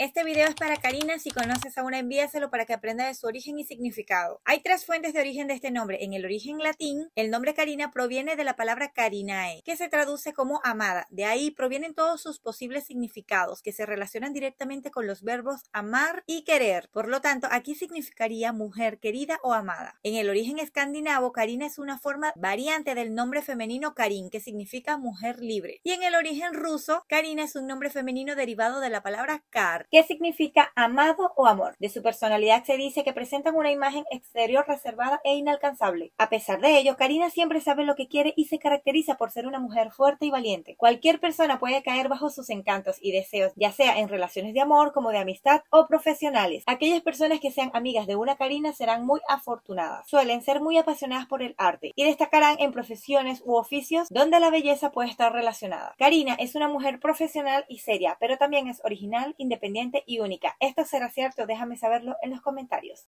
Este video es para Karina, si conoces a una envíaselo para que aprenda de su origen y significado. Hay tres fuentes de origen de este nombre. En el origen latín, el nombre Karina proviene de la palabra Karinae, que se traduce como amada. De ahí provienen todos sus posibles significados, que se relacionan directamente con los verbos amar y querer. Por lo tanto, aquí significaría mujer querida o amada. En el origen escandinavo, Karina es una forma variante del nombre femenino Karin, que significa mujer libre. Y en el origen ruso, Karina es un nombre femenino derivado de la palabra Kar, ¿Qué significa amado o amor. De su personalidad se dice que presentan una imagen exterior reservada e inalcanzable. A pesar de ello, Karina siempre sabe lo que quiere y se caracteriza por ser una mujer fuerte y valiente. Cualquier persona puede caer bajo sus encantos y deseos, ya sea en relaciones de amor como de amistad o profesionales. Aquellas personas que sean amigas de una Karina serán muy afortunadas. Suelen ser muy apasionadas por el arte y destacarán en profesiones u oficios donde la belleza puede estar relacionada. Karina es una mujer profesional y seria, pero también es original, independiente y única. ¿Esto será cierto? Déjame saberlo en los comentarios.